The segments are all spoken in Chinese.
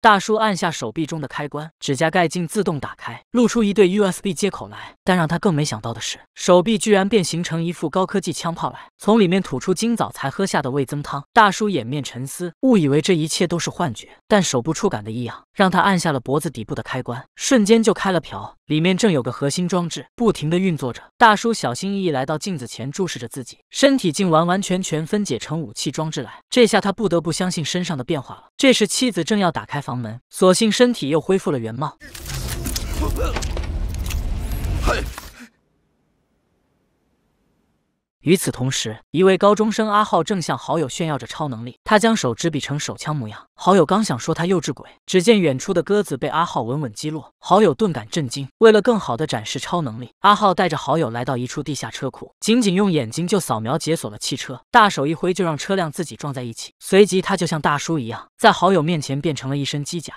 大叔按下手臂中的开关，指甲盖竟自动打开，露出一对 USB 接口来。但让他更没想到的是，手臂居然变形成一副高科技枪炮来，从里面吐出今早才喝下的味增汤。大叔掩面沉思，误以为这一切都是幻觉，但手部触感的异样，让他按下了脖子底部的开关，瞬间就开了瓢，里面正有个核心装置不停的运作着。大叔小心翼翼来到镜子前，注视着自己，身体竟完完全全分解成武器装置来。这下他不得不相信身上的变化了。这时妻子正要打开。房门，所幸身体又恢复了原貌。与此同时，一位高中生阿浩正向好友炫耀着超能力。他将手指比成手枪模样，好友刚想说他幼稚鬼，只见远处的鸽子被阿浩稳稳击落，好友顿感震惊。为了更好的展示超能力，阿浩带着好友来到一处地下车库，仅仅用眼睛就扫描解锁了汽车，大手一挥就让车辆自己撞在一起。随即，他就像大叔一样，在好友面前变成了一身机甲。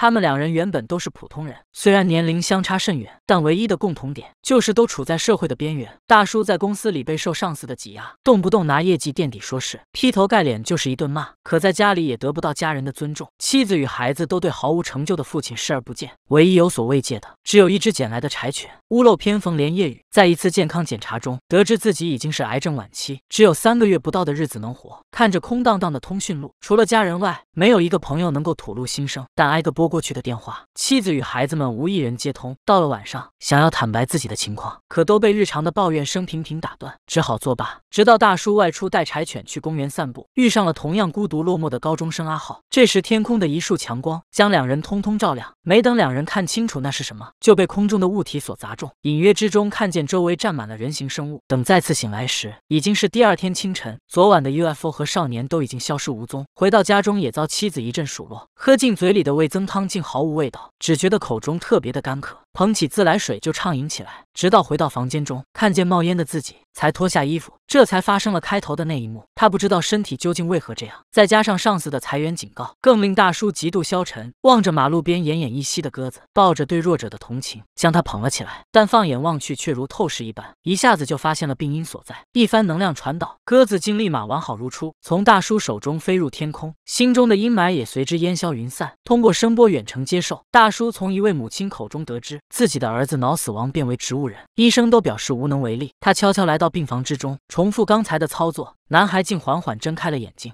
他们两人原本都是普通人，虽然年龄相差甚远，但唯一的共同点就是都处在社会的边缘。大叔在公司里备受上司的挤压，动不动拿业绩垫底说事，劈头盖脸就是一顿骂；可在家里也得不到家人的尊重，妻子与孩子都对毫无成就的父亲视而不见。唯一有所慰藉的，只有一只捡来的柴犬。屋漏偏逢连夜雨，在一次健康检查中，得知自己已经是癌症晚期，只有三个月不到的日子能活。看着空荡荡的通讯录，除了家人外，没有一个朋友能够吐露心声。但挨个波。过去的电话，妻子与孩子们无一人接通。到了晚上，想要坦白自己的情况，可都被日常的抱怨声频频打断，只好作罢。直到大叔外出带柴犬去公园散步，遇上了同样孤独落寞的高中生阿浩。这时，天空的一束强光将两人通通照亮。没等两人看清楚那是什么，就被空中的物体所砸中。隐约之中看见周围站满了人形生物。等再次醒来时，已经是第二天清晨。昨晚的 UFO 和少年都已经消失无踪。回到家中也遭妻子一阵数落，喝进嘴里的味增汤。竟毫无味道，只觉得口中特别的干渴。捧起自来水就畅饮起来，直到回到房间中，看见冒烟的自己，才脱下衣服。这才发生了开头的那一幕。他不知道身体究竟为何这样，再加上上司的裁员警告，更令大叔极度消沉。望着马路边奄奄一息的鸽子，抱着对弱者的同情，将它捧了起来。但放眼望去，却如透视一般，一下子就发现了病因所在。一番能量传导，鸽子竟立马完好如初，从大叔手中飞入天空，心中的阴霾也随之烟消云散。通过声波远程接受，大叔从一位母亲口中得知。自己的儿子脑死亡，变为植物人，医生都表示无能为力。他悄悄来到病房之中，重复刚才的操作，男孩竟缓缓睁开了眼睛。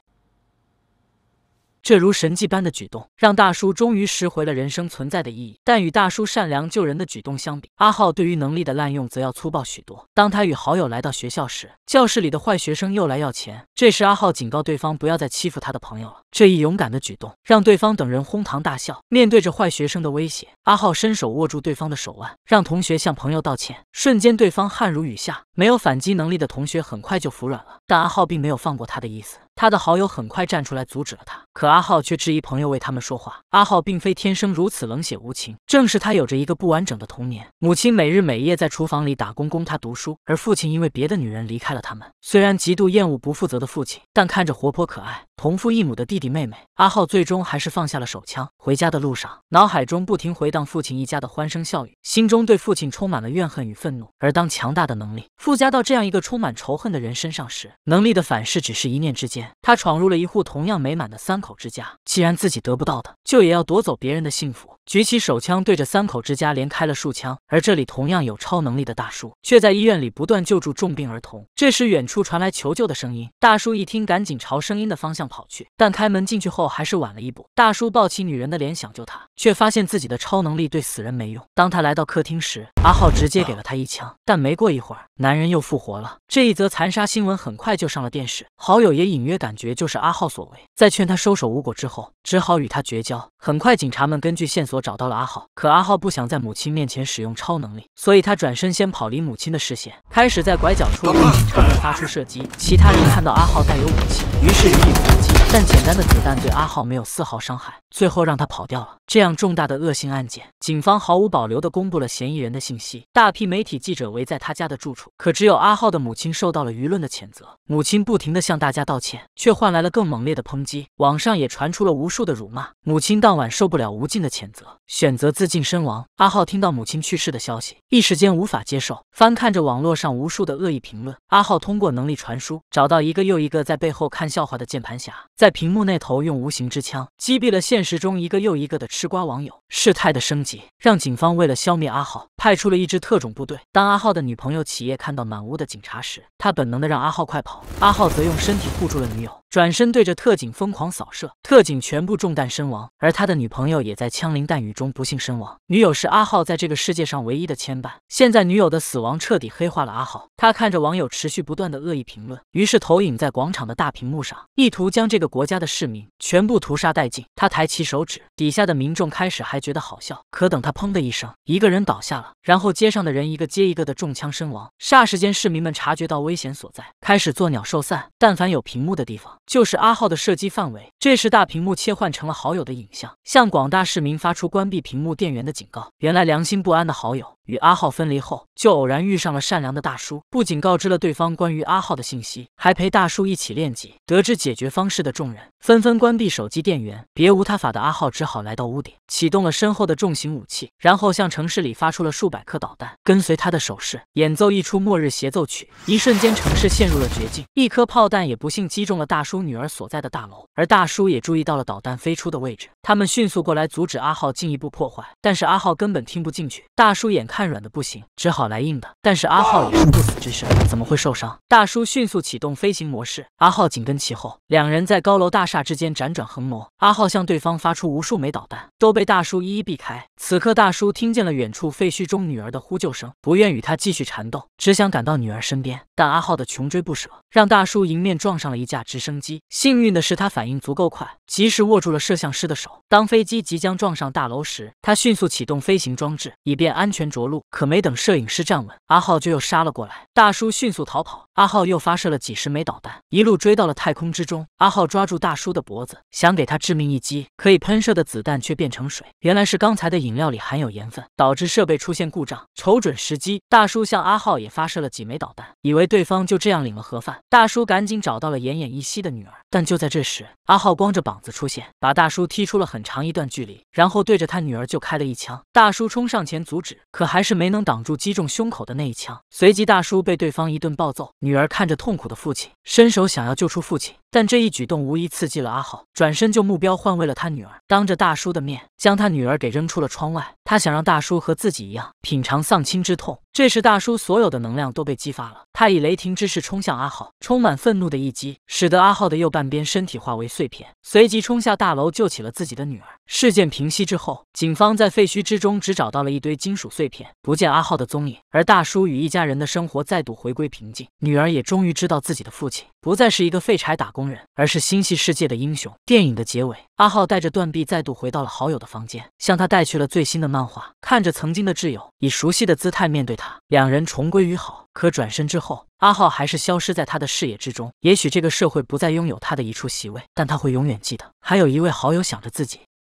这如神迹般的举动，让大叔终于拾回了人生存在的意义。但与大叔善良救人的举动相比，阿浩对于能力的滥用则要粗暴许多。当他与好友来到学校时，教室里的坏学生又来要钱。这时，阿浩警告对方不要再欺负他的朋友了。这一勇敢的举动，让对方等人哄堂大笑。面对着坏学生的威胁，阿浩伸手握住对方的手腕，让同学向朋友道歉。瞬间，对方汗如雨下。没有反击能力的同学很快就服软了，但阿浩并没有放过他的意思。他的好友很快站出来阻止了他，可阿浩却质疑朋友为他们说话。阿浩并非天生如此冷血无情，正是他有着一个不完整的童年，母亲每日每夜在厨房里打工供他读书，而父亲因为别的女人离开了他们。虽然极度厌恶不负责的父亲，但看着活泼可爱同父异母的弟弟妹妹，阿浩最终还是放下了手枪。回家的路上，脑海中不停回荡父亲一家的欢声笑语，心中对父亲充满了怨恨与愤怒。而当强大的能力附加到这样一个充满仇恨的人身上时，能力的反噬只是一念之间。他闯入了一户同样美满的三口之家，既然自己得不到的，就也要夺走别人的幸福。举起手枪对着三口之家连开了数枪，而这里同样有超能力的大叔，却在医院里不断救助重病儿童。这时，远处传来求救的声音，大叔一听，赶紧朝声音的方向跑去，但开门进去后还是晚了一步。大叔抱起女人的脸想救她，却发现自己的超能力对死人没用。当他来到客厅时，阿浩直接给了他一枪，但没过一会儿，男人又复活了。这一则残杀新闻很快就上了电视，好友也隐约。感觉就是阿浩所为，在劝他收手无果之后，只好与他绝交。很快，警察们根据线索找到了阿浩，可阿浩不想在母亲面前使用超能力，所以他转身先跑离母亲的视线，开始在拐角处对警察们发出射击。其他人看到阿浩带有武器，于是予以反击。但简单的子弹对阿浩没有丝毫伤害，最后让他跑掉了。这样重大的恶性案件，警方毫无保留地公布了嫌疑人的信息，大批媒体记者围在他家的住处。可只有阿浩的母亲受到了舆论的谴责，母亲不停地向大家道歉，却换来了更猛烈的抨击。网上也传出了无数的辱骂。母亲当晚受不了无尽的谴责，选择自尽身亡。阿浩听到母亲去世的消息，一时间无法接受，翻看着网络上无数的恶意评论。阿浩通过能力传输，找到一个又一个在背后看笑话的键盘侠。在屏幕那头用无形之枪击毙了现实中一个又一个的吃瓜网友。事态的升级让警方为了消灭阿浩，派出了一支特种部队。当阿浩的女朋友企业看到满屋的警察时，他本能的让阿浩快跑。阿浩则用身体护住了女友，转身对着特警疯狂扫射，特警全部中弹身亡。而他的女朋友也在枪林弹雨中不幸身亡。女友是阿浩在这个世界上唯一的牵绊。现在女友的死亡彻底黑化了阿浩。他看着网友持续不断的恶意评论，于是投影在广场的大屏幕上，意图将这个。国家的市民全部屠杀殆尽。他抬起手指，底下的民众开始还觉得好笑，可等他砰的一声，一个人倒下了，然后街上的人一个接一个的中枪身亡。霎时间，市民们察觉到危险所在，开始做鸟兽散。但凡有屏幕的地方，就是阿浩的射击范围。这时，大屏幕切换成了好友的影像，向广大市民发出关闭屏幕电源的警告。原来，良心不安的好友。与阿浩分离后，就偶然遇上了善良的大叔，不仅告知了对方关于阿浩的信息，还陪大叔一起练级。得知解决方式的众人纷纷关闭手机电源，别无他法的阿浩只好来到屋顶，启动了身后的重型武器，然后向城市里发出了数百颗导弹。跟随他的手势，演奏一出末日协奏曲，一瞬间城市陷入了绝境。一颗炮弹也不幸击中了大叔女儿所在的大楼，而大叔也注意到了导弹飞出的位置，他们迅速过来阻止阿浩进一步破坏，但是阿浩根本听不进去。大叔眼看。看软的不行，只好来硬的。但是阿浩也是不死之身，怎么会受伤？大叔迅速启动飞行模式，阿浩紧跟其后，两人在高楼大厦之间辗转横挪。阿浩向对方发出无数枚导弹，都被大叔一一避开。此刻，大叔听见了远处废墟中女儿的呼救声，不愿与他继续缠斗，只想赶到女儿身边。但阿浩的穷追不舍，让大叔迎面撞上了一架直升机。幸运的是，他反应足够快，及时握住了摄像师的手。当飞机即将撞上大楼时，他迅速启动飞行装置，以便安全着。路，可没等摄影师站稳，阿浩就又杀了过来。大叔迅速逃跑，阿浩又发射了几十枚导弹，一路追到了太空之中。阿浩抓住大叔的脖子，想给他致命一击，可以喷射的子弹却变成水，原来是刚才的饮料里含有盐分，导致设备出现故障。瞅准时机，大叔向阿浩也发射了几枚导弹，以为对方就这样领了盒饭。大叔赶紧找到了奄奄一息的女儿，但就在这时，阿浩光着膀子出现，把大叔踢出了很长一段距离，然后对着他女儿就开了一枪。大叔冲上前阻止，可还。还是没能挡住击中胸口的那一枪，随即大叔被对方一顿暴揍。女儿看着痛苦的父亲，伸手想要救出父亲，但这一举动无疑刺激了阿浩，转身就目标换位了他女儿，当着大叔的面将他女儿给扔出了窗外。他想让大叔和自己一样品尝丧亲之痛。这时，大叔所有的能量都被激发了，他以雷霆之势冲向阿浩，充满愤怒的一击，使得阿浩的右半边身体化为碎片，随即冲下大楼救起了自己的女儿。事件平息之后，警方在废墟之中只找到了一堆金属碎片，不见阿浩的踪影，而大叔与一家人的生活再度回归平静，女儿也终于知道自己的父亲。不再是一个废柴打工人，而是星系世界的英雄。电影的结尾，阿浩带着断臂再度回到了好友的房间，向他带去了最新的漫画。看着曾经的挚友以熟悉的姿态面对他，两人重归于好。可转身之后，阿浩还是消失在他的视野之中。也许这个社会不再拥有他的一处席位，但他会永远记得。还有一位好友想着自己。